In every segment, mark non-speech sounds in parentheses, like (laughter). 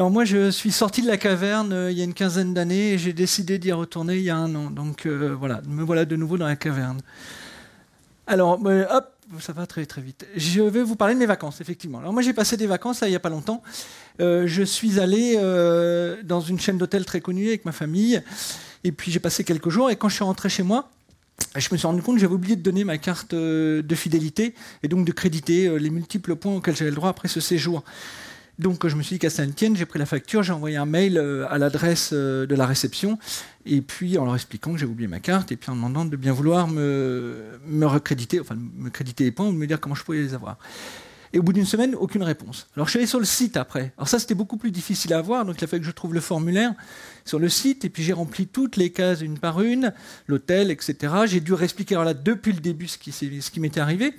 Alors moi, je suis sorti de la caverne euh, il y a une quinzaine d'années et j'ai décidé d'y retourner il y a un an. Donc euh, voilà, me voilà de nouveau dans la caverne. Alors, euh, hop, ça va très très vite. Je vais vous parler de mes vacances, effectivement. Alors moi, j'ai passé des vacances il n'y a pas longtemps. je suis allé dans une chaîne d'hôtel très connue avec ma famille. Et puis j'ai passé quelques jours et quand je suis rentré chez moi, je me suis rendu compte que j'avais oublié de donner ma carte de fidélité et donc de créditer les multiples points auxquels j'avais le droit après ce séjour. Donc je me suis dit qu'à Saint-Etienne, j'ai pris la facture, j'ai envoyé un mail euh, à l'adresse euh, de la réception, et puis en leur expliquant que j'avais oublié ma carte, et puis en demandant de bien vouloir me, me recréditer, enfin me créditer les points ou me dire comment je pouvais les avoir. Et au bout d'une semaine, aucune réponse. Alors je suis allé sur le site après. Alors ça, c'était beaucoup plus difficile à avoir, donc il a fallu que je trouve le formulaire sur le site, et puis j'ai rempli toutes les cases une par une, l'hôtel, etc. J'ai dû réexpliquer là depuis le début ce qui, ce qui m'était arrivé.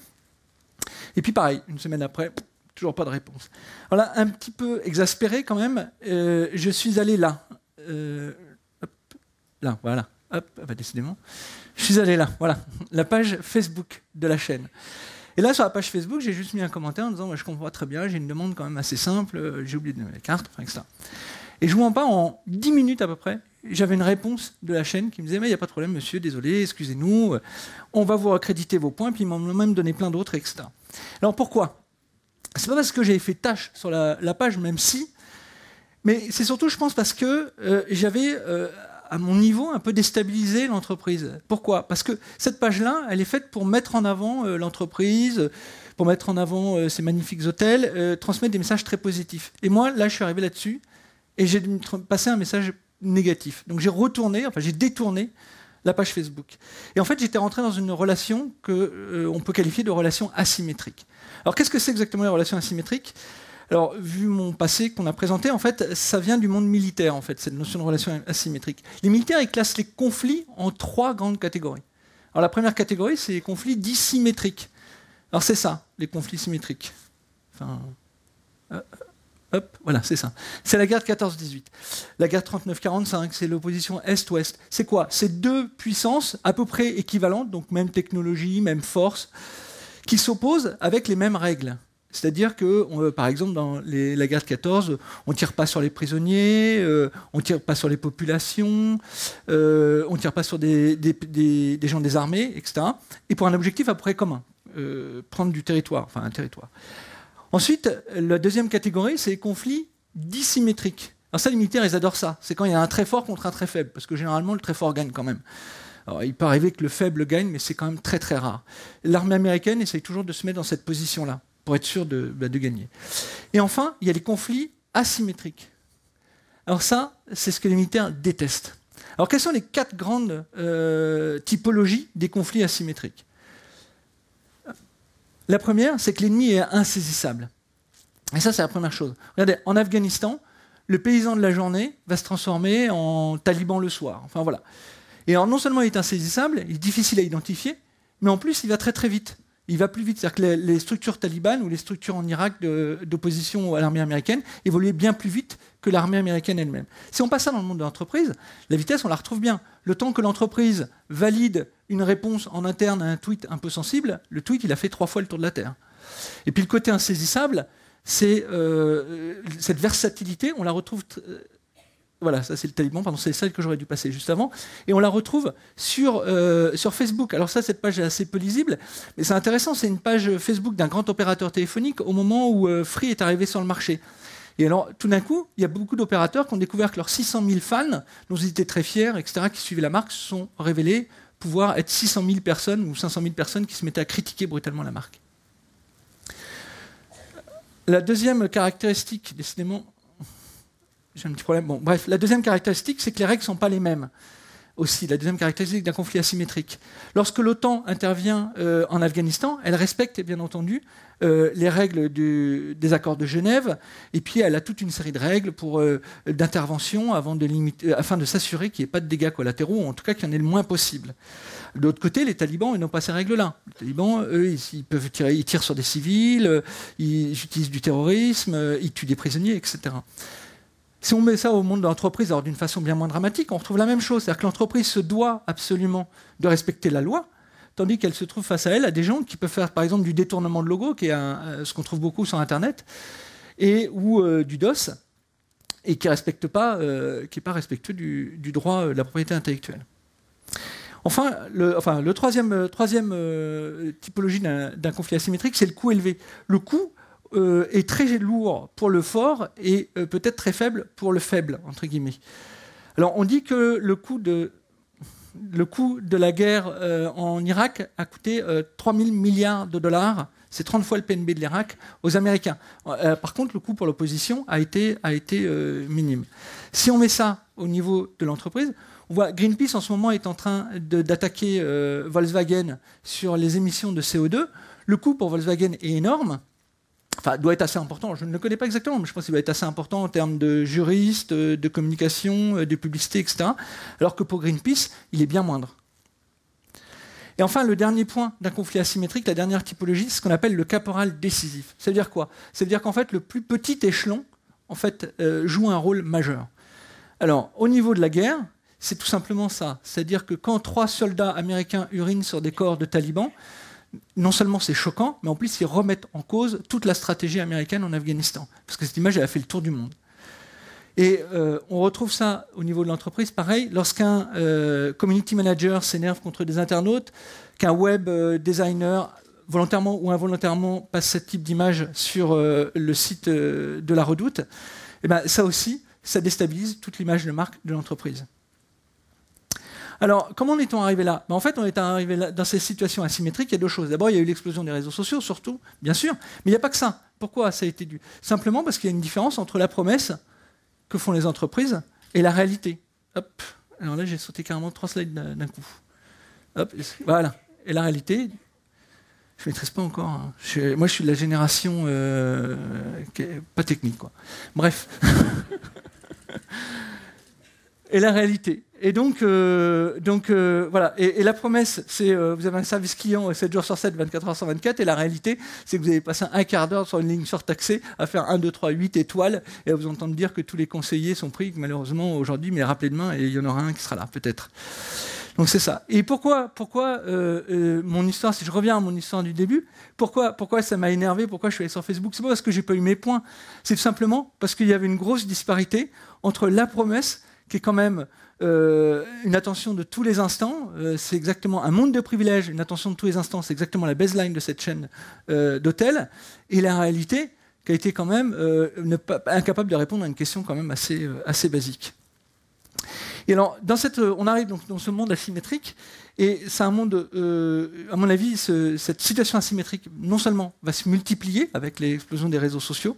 Et puis pareil, une semaine après, Toujours pas de réponse. Voilà, un petit peu exaspéré quand même, euh, je suis allé là. Euh, là, voilà. Hop, ah bah, décidément. Je suis allé là, voilà. La page Facebook de la chaîne. Et là, sur la page Facebook, j'ai juste mis un commentaire en disant Je comprends très bien, j'ai une demande quand même assez simple, euh, j'ai oublié de donner la carte, etc. Et je vous en parle en dix minutes à peu près. J'avais une réponse de la chaîne qui me disait Mais il n'y a pas de problème, monsieur, désolé, excusez-nous, on va vous accréditer vos points, puis ils m'ont même donné plein d'autres, etc. Alors pourquoi c'est pas parce que j'avais fait tâche sur la, page, même si, mais c'est surtout, je pense, parce que euh, j'avais, euh, à mon niveau, un peu déstabilisé l'entreprise. Pourquoi Parce que cette page-là, elle est faite pour mettre en avant euh, l'entreprise, pour mettre en avant ces magnifiques hôtels, transmettre des messages très positifs. Et moi, là, je suis arrivé là-dessus, et j'ai passé un message négatif. Donc j'ai retourné, enfin j'ai détourné la page Facebook. Et en fait, j'étais rentré dans une relation que euh, on peut qualifier de relation asymétrique. Alors, qu'est-ce que c'est exactement les relations asymétriques alors, vu mon passé qu'on a présenté, en fait, ça vient du monde militaire, en fait, cette notion de relation asymétrique. Les militaires, ils classent les conflits en trois grandes catégories. Alors, la première catégorie, c'est les conflits dissymétriques. Alors, c'est ça, les conflits symétriques. Enfin, euh, Hop, voilà, c'est ça. C'est la guerre 14-18. La guerre 39-45, c'est l'opposition Est-Ouest. C'est quoi C'est deux puissances à peu près équivalentes, donc même technologie, même force, qui s'opposent avec les mêmes règles. C'est-à-dire que, euh, par exemple, dans la guerre de 14, on ne tire pas sur les prisonniers, euh, on ne tire pas sur les populations, euh, on ne tire pas sur des, gens des armées, etc. Et pour un objectif à peu près commun, prendre du territoire, enfin un territoire. Ensuite, la deuxième catégorie, c'est les conflits dissymétriques. Alors ça, les militaires, ils adorent ça. C'est quand il y a un très fort contre un très faible, parce que généralement, le très fort gagne quand même. il peut arriver que le faible gagne, mais c'est quand même très très rare. L'armée américaine essaye toujours de se mettre dans cette position-là, pour être sûr de, bah, gagner. Et enfin, il y a les conflits asymétriques. Alors ça, c'est ce que les militaires détestent. Alors quelles sont les quatre grandes euh, typologies des conflits asymétriques la première, c'est que l'ennemi est insaisissable. Et ça, c'est la première chose. Regardez, en Afghanistan, le paysan de la journée va se transformer en taliban le soir. Enfin voilà. Et non seulement il est insaisissable, il est difficile à identifier, mais en plus, il va très très vite il va plus vite. C'est-à-dire que les, structures talibanes ou les structures en Irak d'opposition à l'armée américaine évoluaient bien plus vite que l'armée américaine elle-même. Si on passe ça dans le monde de l'entreprise, la vitesse, on la retrouve bien. Le temps que l'entreprise valide une réponse en interne à un tweet un peu sensible, le tweet, il a fait trois fois le tour de la Terre. Et puis le côté insaisissable, c'est euh, cette versatilité, on la retrouve voilà, ça c'est le taliban, pardon, c'est celle que j'aurais dû passer juste avant. Et on la retrouve sur, euh, sur Facebook. Alors ça, cette page est assez peu lisible, mais c'est intéressant, c'est une page Facebook d'un grand opérateur téléphonique au moment où euh, Free est arrivé sur le marché. Et alors, tout d'un coup, il y a beaucoup d'opérateurs qui ont découvert que leurs 600 000 fans, dont ils étaient très fiers, etc., qui suivaient la marque, se sont révélés pouvoir être 600 000 personnes ou 500 000 personnes qui se mettaient à critiquer brutalement la marque. La deuxième caractéristique, décidément, bref, la deuxième caractéristique, c'est que les règles ne sont pas les mêmes. Aussi, la deuxième caractéristique d'un conflit asymétrique. Lorsque l'OTAN intervient euh, en Afghanistan, elle respecte bien entendu euh, les règles du, des accords de Genève, et puis elle a toute une série de règles euh, d'intervention afin de s'assurer qu'il n'y ait pas de dégâts collatéraux, ou en tout cas qu'il y en ait le moins possible. De l'autre côté, les talibans, n'ont pas ces règles-là. Les talibans, eux, peuvent tirer, ils tirent sur des civils, ils utilisent du terrorisme, ils tuent des prisonniers, etc. Si on met ça au monde de l'entreprise, alors d'une façon bien moins dramatique, on retrouve la même chose. C'est-à-dire que l'entreprise se doit absolument de respecter la loi, tandis qu'elle se trouve face à elle à des gens qui peuvent faire par exemple du détournement de logo, qui est euh, ce qu'on trouve beaucoup sur Internet, et, ou euh, du DOS, et qui n'est pas, euh, pas respectueux du, droit de la propriété intellectuelle. Enfin, le, enfin, le troisième, typologie d'un conflit asymétrique, c'est le coût élevé. Le coût, euh, est très lourd pour le fort et euh, peut-être très faible pour le faible, entre guillemets. Alors on dit que le coût de, le coût de la guerre euh, en Irak a coûté 3 000 milliards de dollars. C'est 30 fois le PNB de l'Irak aux Américains. par contre, le coût pour l'opposition a été, a été minime. Si on met ça au niveau de l'entreprise, on voit Greenpeace en ce moment est en train d'attaquer Volkswagen sur les émissions de CO2. Le coût pour Volkswagen est énorme enfin, doit être assez important. Je ne le connais pas exactement, mais je pense qu'il doit être assez important en termes de juristes, euh, de communication, euh, de publicité, etc. Alors que pour Greenpeace, il est bien moindre. Et enfin, le dernier point d'un conflit asymétrique, la dernière typologie, c'est ce qu'on appelle le caporal décisif. cest à dire quoi cest à dire qu'en fait, le plus petit échelon en fait, euh, joue un rôle majeur. Alors, au niveau de la guerre, c'est tout simplement ça. C'est-à-dire que quand trois soldats américains urinent sur des corps de talibans, non seulement c'est choquant, mais en plus ils remettent en cause toute la stratégie américaine en Afghanistan, parce que cette image a fait le tour du monde. Et euh, on retrouve ça au niveau de l'entreprise, pareil, lorsqu'un euh, community manager s'énerve contre des internautes, qu'un web euh, designer volontairement ou involontairement passe ce type d'image sur le site de la redoute, et eh ben, ça aussi, ça déstabilise toute l'image de marque de l'entreprise. Alors, comment en est-on arrivé là ben, En fait, on est arrivé dans ces situations asymétriques, il y a deux choses. D'abord, il y a eu l'explosion des réseaux sociaux, surtout, bien sûr, mais il n'y a pas que ça. Pourquoi ça a été dû Simplement parce qu'il y a une différence entre la promesse que font les entreprises et la réalité. Hop. Alors là, j'ai sauté carrément trois slides d'un coup. Voilà. Et la réalité, je ne maîtrise pas encore. Hein. moi, je suis de la génération euh, qui pas technique, quoi. Bref. (laughs) et la réalité. Et donc, euh, donc euh, voilà. Et, la promesse, c'est que euh, vous avez un service client 7 jours sur 7, 24 heures sur 24. Et la réalité, c'est que vous avez passé un quart d'heure sur une ligne surtaxée à faire 1, 2, 3, 8 étoiles et à vous entendre dire que tous les conseillers sont pris, malheureusement aujourd'hui, mais rappelez demain et il y en aura un qui sera là, peut-être. Donc c'est ça. Et pourquoi, pourquoi mon histoire, si je reviens à mon histoire du début, pourquoi, pourquoi ça m'a énervé, pourquoi je suis allé sur Facebook C'est pas parce que j'ai pas eu mes points. C'est tout simplement parce qu'il y avait une grosse disparité entre la promesse qui est quand même euh, une attention de tous les instants. Euh, c'est exactement un monde de privilèges, une attention de tous les instants. C'est exactement la baseline de cette chaîne euh, d'hôtels. Et la réalité, qui a été quand même incapable de répondre à une question quand même assez, assez basique. Et alors, dans cette, on arrive donc dans ce monde asymétrique, et c'est un monde, à mon avis, cette situation asymétrique non seulement va se multiplier avec l'explosion des réseaux sociaux,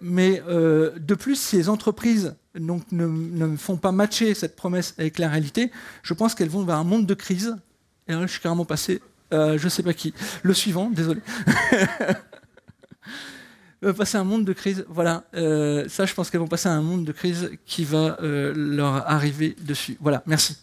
mais euh, de plus, si les entreprises ne, font pas matcher cette promesse avec la réalité, je pense qu'elles vont vers un monde de crise. Et je suis carrément passé, euh, je ne sais pas qui. Le suivant, désolé. (laughs) passer un monde de crise, voilà. Euh, ça, je pense qu'elles vont passer à un monde de crise qui va leur arriver dessus. Voilà, merci.